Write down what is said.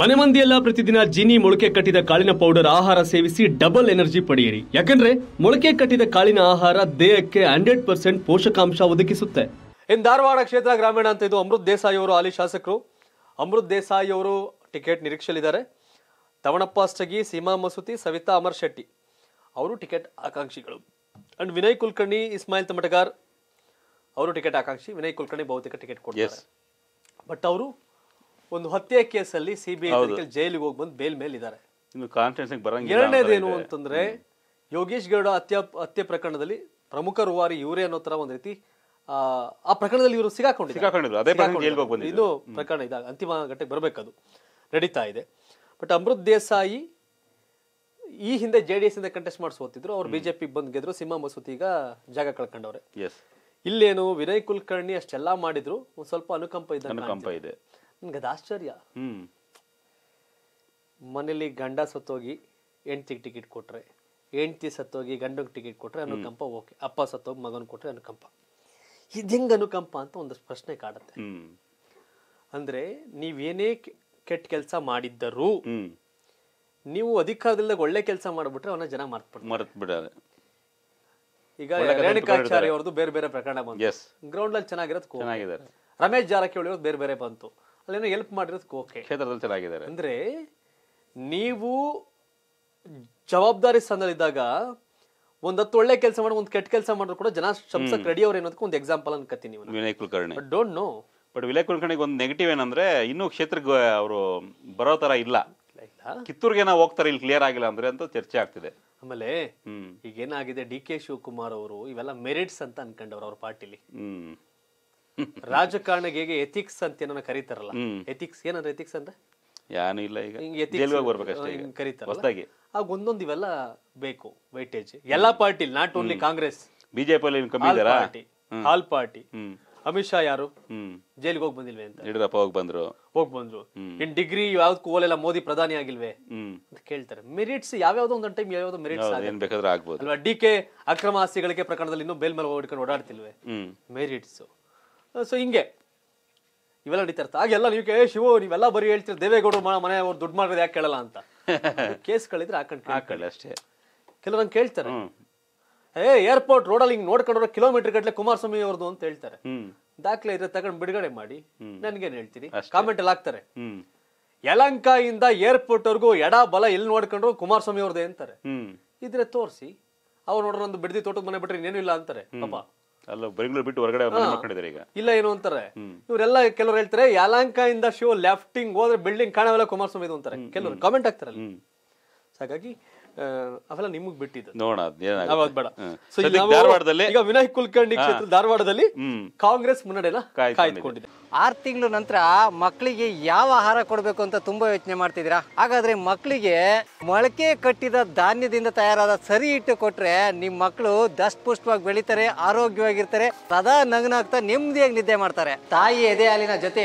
ಮನೆ ಮಂದಿಯೆಲ್ಲ ಪ್ರತಿದಿನ ಜಿನಿ ಮೊಳಕೆ ಕಟ್ಟಿದ ಕಾಳಿನ ಪೌಡರ್ ಆಹಾರ ಸೇವಿಸಿ ಡಬಲ್ ಎನರ್ಜಿ ಪಡೆಯಿರಿ ಯಾಕಂದ್ರೆ ಮೊಳಕೆ ಕಟ್ಟಿದ ಕಾಳಿನ ಆಹಾರ ದೇಹಕ್ಕೆ ಹಂಡ್ರೆಡ್ ಪರ್ಸೆಂಟ್ ಪೋಷಕಾಂಶ ಒದಗಿಸುತ್ತೆ ಇನ್ ಧಾರವಾಡ ಕ್ಷೇತ್ರ ಗ್ರಾಮೀಣ ಅಂತ ಇದು ಅಮೃತ್ ದೇಸಾಯಿ ಅವರು ಹಾಲಿ ಶಾಸಕರು ಅಮೃತ್ ದೇಸಾಯಿ ಅವರು ಟಿಕೆಟ್ ನಿರೀಕ್ಷೆಲಿದ್ದಾರೆ ತವಣಪ್ಪ ಅಷ್ಟಗಿ ಸೀಮಾ ಮಸೂತಿ ಸವಿತಾ ಅಮರ್ ಶೆಟ್ಟಿ ಅವರು ಟಿಕೆಟ್ ಆಕಾಂಕ್ಷಿಗಳು ಅಂಡ್ ವಿನಯ್ ಕುಲಕರ್ಣಿ ಇಸ್ಮಾಯಿಲ್ ತಮಟಗಾರ್ ಅವರು ಟಿಕೆಟ್ ಆಕಾಂಕ್ಷಿ ವಿನಯ್ ಕುಲ್ಕರ್ಣಿ ಬಹುತೇಕ ಟಿಕೆಟ್ ಕೊಡ್ತಾರೆ ಬಟ್ ಅವರು ಒಂದು ಹತ್ಯೆ ಕೇಸಲ್ಲಿ ಸಿಬಿಐ ಜೈಲಿಗೆ ಹೋಗಿ ಬಂದು ಬೇಲ್ ಮೇಲೆ ಇದ್ದಾರೆ ಎರಡನೇದೇನು ಅಂತಂದ್ರೆ ಯೋಗೇಶ್ ಗೌಡ ಹತ್ಯೆ ಹತ್ಯೆ ಪ್ರಕರಣದಲ್ಲಿ ಪ್ರಮುಖ ರುವಾರಿ ಇವರೇ ಅನ್ನೋ ತರ ಒಂದ್ ರೀತಿ ಆ ಪ್ರಕರಣದಲ್ಲಿ ಇವರು ಸಿಗಾಕೊಂಡಿದ್ದಾರೆ ಇದು ಪ್ರಕರಣ ಇದಾಗ ಅಂತಿಮ ಘಟನೆ ಬರಬೇಕದು ನಡೀತಾ ಇದೆ ಬಟ್ ಅಮೃತ್ ದೇಸಾಯಿ ಈ ಹಿಂದೆ ಜೆ ಡಿ ಎಸ್ ಇಂದ ಕಂಟೆಸ್ಟ್ ಮಾಡಿಸ್ಕೋತಿದ್ರು ಅವ್ರು ಬಿಜೆಪಿ ಬಂದ್ ಗೆದ್ರು ಸಿಂಹ ಮಸೂತಿ ಈಗ ಜಾಗ ಕಳ್ಕೊಂಡವ್ರೆ ಇಲ್ಲೇನು ವಿನಯ್ ಕುಲಕರ್ಣಿ ಅಷ್ಟೆಲ್ಲಾ ಮಾಡಿದ್ರು ಒಂದ್ ಸ್ವಲ್ಪ ಅನುಕಂಪ ಇದೆ ನನಗದು ಆಶ್ಚರ್ಯ ಮನೇಲಿ ಗಂಡ ಸತ್ತೋಗಿ ಹೆಂಡ್ತಿಗೆ ಟಿಕೆಟ್ ಕೊಟ್ರೆ ಹೆಂಡ್ತಿ ಸತ್ತೋಗಿ ಗಂಡಗೆ ಟಿಕೆಟ್ ಕೊಟ್ರೆ ಅನುಕಂಪ ಓಕೆ ಅಪ್ಪ ಸತ್ತೋಗಿ ಮಗನ್ ಕೊಟ್ರೆ ಅನುಕಂಪ ಇದು ಹೆಂಗೆ ಅನುಕಂಪ ಅಂತ ಒಂದಷ್ಟು ಪ್ರಶ್ನೆ ಕಾಡುತ್ತೆ ಅಂದರೆ ನೀವೇನೇ ಕೆಟ್ಟ ಕೆಲಸ ಮಾಡಿದ್ದರೂ ನೀವು ಅಧಿಕಾರದಿಂದ ಒಳ್ಳೆ ಕೆಲಸ ಮಾಡಿಬಿಟ್ರೆ ಅವನ ಜನ ಮರ್ತ್ಬಿಡ್ತಾರೆ ಈಗ ರೇಣುಕಾಚಾರ್ಯ ಬೇರೆ ಬೇರೆ ಪ್ರಕರಣ ಬಂತು ಗ್ರೌಂಡ್ ಅಲ್ಲಿ ಚೆನ್ನಾಗಿರೋದು ರಮೇಶ್ ಜಾರಕಿಹೊಳಿ ಅವ್ರದ್ದು ಬೇರೆ ಬೇರೆ ಬಂತು ಅಲ್ಲೇನೋ ಹೆಲ್ಪ್ ಮಾಡಿರೋದಕ್ಕೆ ಓಕೆ ಕ್ಷೇತ್ರದಲ್ಲಿ ಚೆನ್ನಾಗಿದ್ದಾರೆ ಅಂದರೆ ನೀವು ಜವಾಬ್ದಾರಿ ಸ್ಥಾನದಲ್ಲಿದ್ದಾಗ ಒಂದ್ ಹತ್ತು ಒಳ್ಳೆ ಕೆಲಸ ಮಾಡಿ ಒಂದು ಕೆಟ್ಟ ಕೆಲಸ ಮಾಡಿದ್ರು ಕೂಡ ಜನ ಶಂಸಕ್ ರೆಡಿ ಅವ್ರು ಅನ್ನೋದಕ್ಕೆ ಒಂದು ಎಕ್ಸಾಂಪಲ್ ಅನ್ಕತ್ತೀನಿ Vinay Kulkarni don't know but Vinay ಕುಲಕರ್ಣಿಗೆ ಒಂದು ನೆಗೆಟಿವ್ ಏನಂದ್ರೆ ಇನ್ನೂ ಕ್ಷೇತ್ರಕ್ಕೆ ಅವರು ಬರೋ ತರ ಇಲ್ಲ ಕಿತ್ತೂರ್ಗೆ ನಾವು ಹೋಗ್ತಾರೆ ಇಲ್ಲಿ ಕ್ಲಿಯರ್ ಆಗಿಲ್ಲ ಅಂದ್ರೆ ಅಂತ ಚರ್ಚೆ ಆಗ್ತಿದೆ ಆಮೇಲೆ ಈಗೇನಾಗಿದೆ ಡಿ ಕೆ ಶಿವಕುಮಾರ್ ಅವರು ಇವೆಲ್ಲ ಮೆರಿಟ್ಸ್ ಅಂತ ಅನ್ಕೊಂಡವ್ರು ಅವ್ರ ಪಾರ್ಟಿಲಿ ರಾಜಕಾರಣಕ್ಕೆ ಎಥಿಕ್ಸ್ ಅಂತ ಏನನ್ನ ಕರೀತಾರಲ್ಲ ಎಥಿಕ್ಸ್ ಏನಂದ್ರೆ ಎಥಿಕ್ಸ್ ಅಂದ್ರೆ ಯಾನು ಇಲ್ಲ ಈಗ ಕರೀತಾರೆ ಹೊಸದಾಗಿ ಆಗ ಒಂದೊಂದು ಇವೆಲ್ಲ ಬೇಕು ವೈಟೇಜ್ ಎಲ್ಲಾ party not only Congress BJP all party Amit Shah ಯಾರು ಜೈಲಿಗೆ ಹೋಗಿ ಬಂದಿಲ್ವೇ ಅಂತ ಯಡಿಯೂರಪ್ಪ ಹೋಗಿ ಬಂದ್ರು ಹೋಗಿ ಬಂದ್ರು ಇನ್ ಡಿಗ್ರಿ ಯಾವ್ದಕ್ಕೂ ಓಲೆಲ್ಲ ಮೋದಿ ಪ್ರಧಾನಿ ಆಗಿಲ್ವೇ ಅಂತ ಕೇಳ್ತಾರೆ ಮೆರಿಟ್ಸ್ ಯಾವ್ಯಾವ್ದು ಒಂದೊಂದು ಟೈಮ್ ಯಾವ್ಯಾವ್ದು ಮೆರಿಟ್ಸ್ ಏನ್ ಬೇಕಾದ್ರೆ ಆಗ್ಬೋದು ಅಲ್ವಾ ಡಿ ಕೆ ಅಕ್ರಮ ಆಸ್ತಿಗಳಿಗೆ ಪ್ರಕರಣದಲ್ಲಿ ಇನ್ನೂ ಬೇಲ್ ಮೇಲೆ ಹೋಗಿ ಓಡಾಡ್ತಿಲ್ವೇ ಮೆರಿಟ್ಸ್ ಸೊ ಹಿಂಗೆ ಇವೆಲ್ಲ ನಡೀತಾ ಇರ್ತಾ ಹಾಗೆಲ್ಲ ನೀವು ಶಿವ ನೀವೆಲ್ಲ ಬರೀ ಹೇಳ್ತೀರಿ ದೇವೇಗೌಡರು ಮನೆ ಅವ್ರು ದುಡ್ಡು ಮಾಡಿದ್ರೆ ಯಾಕೆ ಕೇಳಲ್ಲ ಅಂತ ಕೇಸ್ ಕಳಿದ್ರೆ ಹಾಕೊಂಡು ಹಾಕೊಳ್ಳಿ ಅಷ್ಟೇ ಕೆಲವೊಂದು ಕೇಳ್ತಾರೆ ಏ ಏರ್ಪೋರ್ಟ್ ರೋಡಲ್ಲಿ ಹಿಂಗೆ ನೋಡ್ಕೊಂಡ್ರೆ ಕಿಲೋಮೀಟರ್ ಗಟ್ಟಲೆ ಕುಮಾರಸ್ವಾಮಿ ಅವ್ರದ್ದು ಅಂತ ಹೇಳ್ತಾರೆ ದಾಖಲೆ ಇದ್ರೆ ತಗೊಂಡು ಬಿಡುಗಡೆ ಮಾಡಿ ನನ್ಗೇನ್ ಹೇಳ್ತೀನಿ ಕಾಮೆಂಟ್ ಅಲ್ಲಿ ಹಾಕ್ತಾರೆ ಯಲಂಕಾಯಿಂದ ಏರ್ಪೋರ್ಟ್ ಅವ್ರಿಗೂ ಎಡ ಬಲ ಎಲ್ಲಿ ನೋಡ್ಕೊಂಡ್ರು ಕುಮಾರಸ್ವಾಮಿ ಅವ್ರದ್ದೇ ಅಂತಾರೆ ಇದ್ರೆ ತೋರಿಸಿ ಅವ್ರು ನೋಡ್ರ ಒಂದು ಬಿಡದಿ ತೋಟದ ಮನೆ ಬಿಟ್ರೆ ಇನ್ನೇನು ಇಲ್ಲ ಅಂತಾರೆ ಪಾಪ ಅಲ್ಲ ಬೆಂಗಳೂರು ಬಿಟ್ಟು ಹೊರಗಡೆ ಮಾಡ್ಕೊಂಡಿದ್ದಾರೆ ಈಗ ಇಲ್ಲ ಏನು ಅಂತಾರೆ ಇವರೆಲ್ಲ ಕೆಲವರು ಹೇಳ್ತಾರೆ ಯಾಲಾಂಕ ಇಂದ ಶೋ ಲೆಫ್ಟಿಂಗ್ ಹೋದ್ರೆ ಬಿಲ್ಡಿಂಗ್ ಕಾಣವಲ್ಲ ಕುಮಾರಸ್ವಾಮಿ ಅಂತಾರೆ ಕೆಲವರು ಕಾಮೆಂಟ್ ಆಗ್ತಾರಲ್ಲ ಹಾಗಾಗಿ ಅವೆಲ್ಲ ನಿಮಗ್ ಬಿಟ್ಟಿದ್ದು ನೋಡೋಣ ಬೇಡ ಸೊ ಈಗ ವಿನಯ್ ಧಾರವಾಡದಲ್ಲಿ- ಈಗ ಕುಲಕರ್ಣಿ ಕ್ಷೇತ್ರ ಧಾರವಾಡದಲ್ಲಿ ಕಾಂಗ್ರೆಸ್ ಮುನ್ನಡೆನ ಕಾಯ್ಕೊಂಡಿದೆ. ಕಾಯ್ದುಕೊಂಡಿದೆ ಆರು ತಿಂಗಳ ನಂತರ ಮಕ್ಕಳಿಗೆ ಯಾವ ಆಹಾರ ಕೊಡಬೇಕು ಅಂತ ತುಂಬಾ ಯೋಚನೆ ಮಾಡ್ತಿದ್ದೀರಾ ಹಾಗಾದ್ರೆ ಮಕ್ಕಳಿಗೆ ಮೊಳಕೆ ಕಟ್ಟಿದ ಧಾನ್ಯದಿಂದ ತಯಾರಾದ ಸರಿ ಇಟ್ಟು ಕೊಟ್ರೆ ನಿಮ್ ಮಕ್ಕಳು ದಷ್ಟ ದಷ್ಟಪುಷ್ಟವಾಗಿ ಬೆಳಿತಾರೆ ಆರೋಗ್ಯವಾಗಿರ್ತಾರೆ ಸದಾ ನಗ್ನಾಗ್ತಾ ನೆಮ್ಮದಿಯಾಗಿ ನಿದ್ದೆ ಮಾಡ್ತಾರೆ ತಾಯಿ ಎದೆ ಹಾಲಿನ ಜೊತೆ